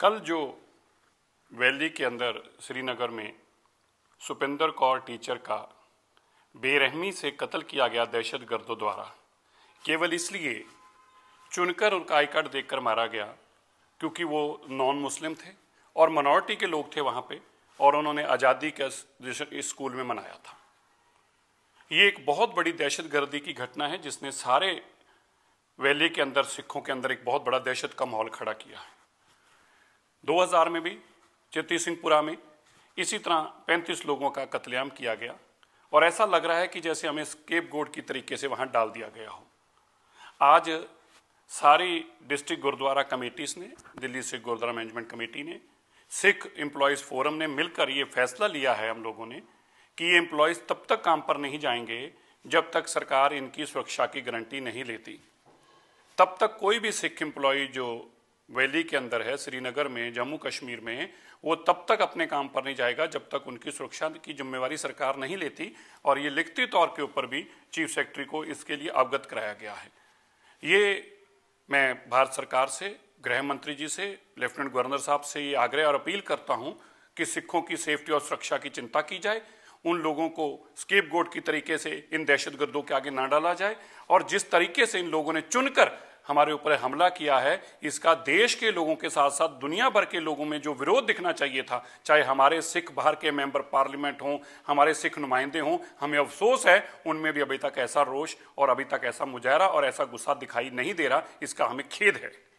कल जो वैली के अंदर श्रीनगर में सुपेंद्र कौर टीचर का बेरहमी से कत्ल किया गया दहशत गर्दों द्वारा केवल इसलिए चुनकर उनका आई कार्ड देखकर मारा गया क्योंकि वो नॉन मुस्लिम थे और मनॉरिटी के लोग थे वहाँ पे और उन्होंने आज़ादी के स्कूल में मनाया था ये एक बहुत बड़ी दहशत गर्दी की घटना है जिसने सारे वैली के अंदर सिखों के अंदर एक बहुत बड़ा दहशत का माहौल खड़ा किया है 2000 में भी चित्ती सिंहपुरा में इसी तरह 35 लोगों का कत्लेआम किया गया और ऐसा लग रहा है कि जैसे हमें स्केप गोड की तरीके से वहाँ डाल दिया गया हो आज सारी डिस्ट्रिक्ट गुरुद्वारा कमेटीज़ ने दिल्ली सिख गुरुद्वारा मैनेजमेंट कमेटी ने सिख एम्प्लॉयज़ फोरम ने मिलकर ये फैसला लिया है हम लोगों ने कि ये एम्प्लॉयज़ तब तक काम पर नहीं जाएंगे जब तक सरकार इनकी सुरक्षा की गारंटी नहीं लेती तब तक कोई भी सिख एम्प्लॉय जो वैली के अंदर है श्रीनगर में जम्मू कश्मीर में वो तब तक अपने काम पर नहीं जाएगा जब तक उनकी सुरक्षा की जिम्मेवारी सरकार नहीं लेती और ये लिखती तौर के ऊपर भी चीफ सेक्रेटरी को इसके लिए अवगत कराया गया है ये मैं भारत सरकार से गृह मंत्री जी से लेफ्टिनेंट गवर्नर साहब से ये आग्रह और अपील करता हूँ कि सिखों की सेफ्टी और सुरक्षा की चिंता की जाए उन लोगों को स्केप गोड की तरीके से इन दहशतगर्दों के आगे ना डाला जाए और जिस तरीके से इन लोगों ने चुनकर हमारे ऊपर हमला किया है इसका देश के लोगों के साथ साथ दुनिया भर के लोगों में जो विरोध दिखना चाहिए था चाहे हमारे सिख बाहर के मेंबर पार्लियामेंट हों हमारे सिख नुमाइंदे हों हमें अफसोस है उनमें भी अभी तक ऐसा रोष और अभी तक ऐसा मुजाहरा और ऐसा गुस्सा दिखाई नहीं दे रहा इसका हमें खेद है